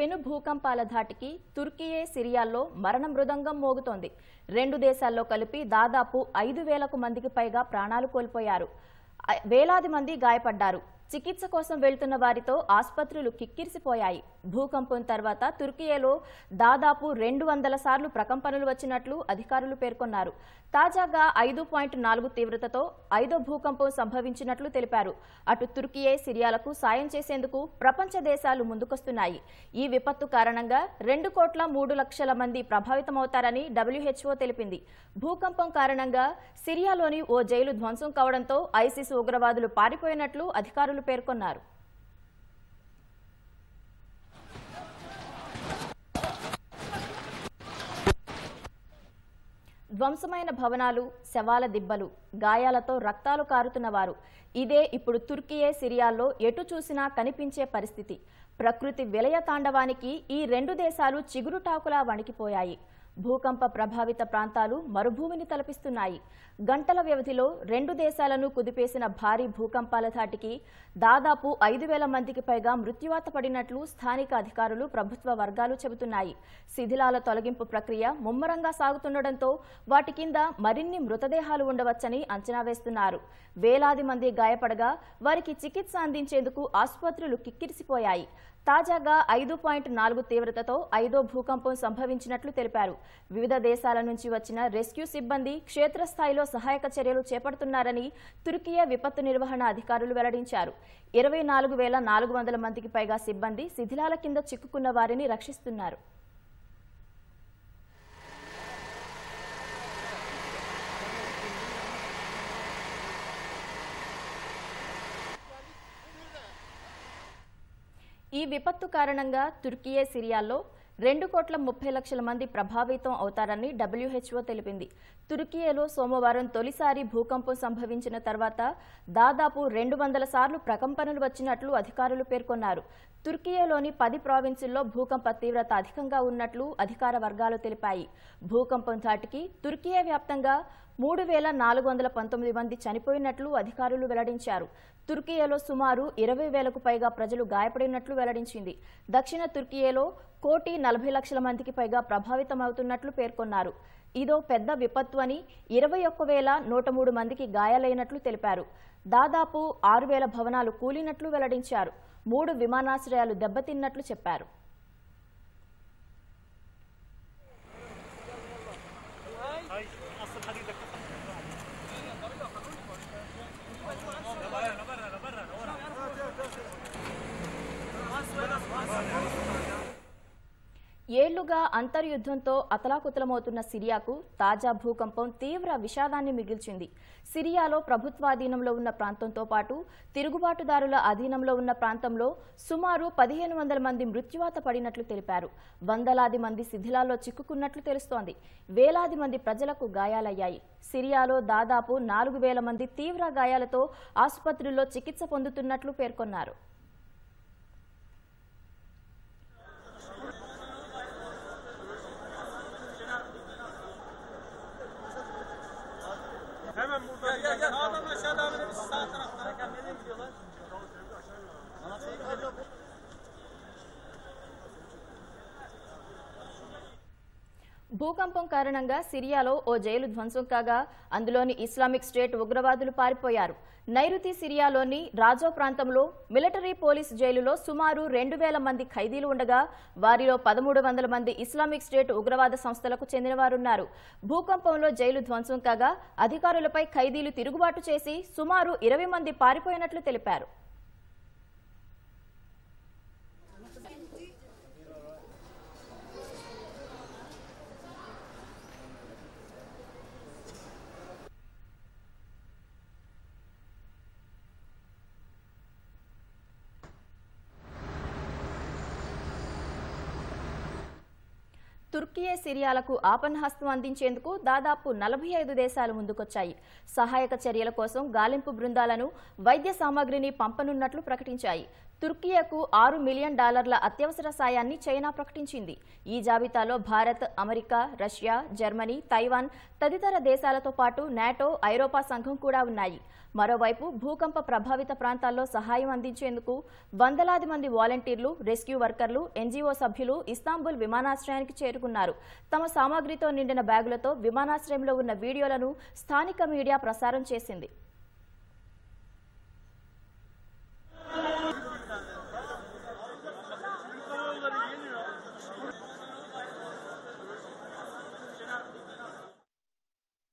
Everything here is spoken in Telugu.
పెను భూకంపాల ధాటికి తుర్కియే సిరియాల్లో మరణ మృదంగం మోగుతోంది రెండు దేశాల్లో కలిపి దాదాపు ఐదు వేలకు మందికి పైగా ప్రాణాలు కోల్పోయారు వేలాది మంది గాయపడ్డారు చికిత్స కోసం వెళ్తున్న వారితో ఆసుపత్రులు కిక్కిరిసిపోయాయి భూకంపం తర్వాత తుర్కియేలో దాదాపు రెండు వందల సార్లు ప్రకంపనలు వచ్చినట్లు అధికారులు పేర్కొన్నారు తాజాగా ఐదు పాయింట్ నాలుగు తీవ్రతతో ఐదో భూకంపం సంభవించినట్లు తెలిపారు అటు తుర్కియే సిరియాలకు సాయం చేసేందుకు ప్రపంచ దేశాలు ముందుకొస్తున్నాయి ఈ విపత్తు కారణంగా రెండు కోట్ల మూడు లక్షల మంది ప్రభావితమవుతారని డబ్ల్యూహెచ్ఓ తెలిపింది భూకంపం కారణంగా సిరియాలోని ఓ జైలు ధ్వంసం కావడంతో ఐసిస్ ఉగ్రవాదులు పారిపోయినట్లు అధికారులు అధికారులు పేర్కొన్నారు ధ్వంసమైన భవనాలు శవాల దిబ్బలు గాయాలతో రక్తాలు కారుతున్నవారు ఇదే ఇప్పుడు తుర్కియే సిరియాల్లో ఎటు చూసినా కనిపించే పరిస్థితి ప్రకృతి విలయ తాండవానికి ఈ రెండు దేశాలు చిగురుటాకులా వణికిపోయాయి భూకంప ప్రభావిత ప్రాంతాలు మరుభూమిని తలపిస్తున్నాయి గంటల వ్యవధిలో రెండు దేశాలను కుదిపేసిన భారీ భూకంపాల ధాటికి దాదాపు ఐదు వేల మందికి పైగా మృత్యువాత పడినట్లు స్థానిక అధికారులు ప్రభుత్వ వర్గాలు చెబుతున్నాయి శిథిలాల తొలగింపు ప్రక్రియ ముమ్మరంగా సాగుతుండటంతో వాటి కింద మరిన్ని మృతదేహాలు ఉండవచ్చని అంచనా వేస్తున్నారు వేలాది మంది గాయపడగా వారికి చికిత్స అందించేందుకు ఆసుపత్రులు కిక్కిరిసిపోయాయి తాజాగా ఐదు పాయింట్ నాలుగు తీవ్రతతో ఐదో భూకంపం సంభవించినట్లు తెలిపారు వివిధ దేశాల నుంచి వచ్చిన రెస్క్యూ సిబ్బంది క్షేత్రస్థాయిలో సహాయక చర్యలు చేపడుతున్నారని తుర్కియా విపత్తు నిర్వహణ అధికారులు వెల్లడించారు ఇరవై నాలుగు వేల నాలుగు వందల మందికి పైగా సిబ్బంది శిథిలాల కింద చిక్కుకున్న వారిని రక్షిస్తున్నారు ఈ విపత్తు కారణంగా తుర్కియే సిరియాలో రెండు కోట్ల ముప్పై లక్షల మంది ప్రభావితం అవుతారని డబ్ల్యూహెచ్ఓ తెలిపింది తుర్కియేలో సోమవారం తొలిసారి భూకంపం సంభవించిన తర్వాత దాదాపు రెండు వందల సార్లు ప్రకంపనలు వచ్చినట్లు అధికారులు పేర్కొన్నారు తుర్కియేలోని పది ప్రావిన్సుల్లో భూకంప తీవ్రత అధికంగా ఉన్నట్లు అధికార వర్గాలు తెలిపాయి భూకంపం ధాటికి తుర్కియే వ్యాప్తంగా మూడు వేల నాలుగు వందల పంతొమ్మిది మంది చనిపోయినట్లు అధికారులు వెల్లడించారు తుర్కియాలో సుమారు ఇరవై వేలకు పైగా ప్రజలు గాయపడినట్లు వెల్లడించింది దక్షిణ తుర్కియేలో కోటి నలభై లక్షల మందికి పైగా ప్రభావితమవుతున్నట్లు పేర్కొన్నారు ఇదో పెద్ద విపత్తు అని ఇరవై ఒక్క వేల నూట మూడు మందికి గాయాలైనట్లు తెలిపారు దాదాపు ఆరు వేల భవనాలు కూలినట్లు వెల్లడించారు మూడు విమానాశ్రయాలు దెబ్బతిన్నట్లు చెప్పారు ఏళ్లుగా అంతర్యుద్ధంతో అతలాకుతలమవుతున్న సిరియాకు తాజా భూకంపం తీవ్ర విషాదాన్ని మిగిల్చింది సిరియాలో ప్రభుత్వాధీనంలో ఉన్న ప్రాంతంతో పాటు తిరుగుబాటుదారుల అధీనంలో ఉన్న ప్రాంతంలో సుమారు పదిహేను వందల మంది మృత్యువాత పడినట్లు తెలిపారు వందలాది మంది శిథిలాల్లో చిక్కుకున్నట్లు తెలుస్తోంది వేలాది మంది ప్రజలకు గాయాలయ్యాయి సిరియాలో దాదాపు నాలుగు వేల మంది తీవ్ర గాయాలతో ఆసుపత్రుల్లో చికిత్స పొందుతున్నట్లు పేర్కొన్నారు భూకంపం కారణంగా సిరియాలో ఓ జైలు ధ్వంసం కాగా అందులోని ఇస్లామిక్ స్టేట్ ఉగ్రవాదులు పారిపోయారు నైరుతి సిరియాలోని రాజో ప్రాంతంలో మిలిటరీ పోలీస్ జైలులో సుమారు రెండు మంది ఖైదీలు ఉండగా వారిలో పదమూడు మంది ఇస్లామిక్ స్టేట్ ఉగ్రవాద సంస్థలకు చెందినవారున్నారు భూకంపంలో జైలు ధ్వంసం కాగా అధికారులపై ఖైదీలు తిరుగుబాటు చేసి సుమారు ఇరవై మంది పారిపోయినట్లు తెలిపారు తుర్కియే సిరియాలకు ఆపన్హస్తం అందించేందుకు దాదాపు నలభై ఐదు దేశాలు ముందుకొచ్చాయి సహాయక చర్యల కోసం గాలింపు బృందాలను వైద్య సామాగ్రిని పంపనున్నట్లు ప్రకటించాయి తుర్కియాకు ఆరు మిలియన్ డాలర్ల అత్యవసర సాయాన్ని చైనా ప్రకటించింది ఈ జాబితాలో Bharat America Russia Germany Taiwan తదితర దేశాలతో పాటు నాటో ఐరోపా సంఘం కూడా ఉన్నాయి మరోవైపు భూకంప ప్రభావిత ప్రాంతాల్లో సహాయం అందించేందుకు వందలాది మంది వాలంటీర్లు రెస్క్యూ వర్కర్లు ఎన్జీఓ సభ్యులు ఇస్తాంబుల్ విమానాశ్రయానికి చేరు పెట్టుకున్నారు తమ సామాగ్రితో నిండిన బ్యాగులతో విమానాశ్రయంలో ఉన్న వీడియోలను స్థానిక మీడియా ప్రసారం చేసింది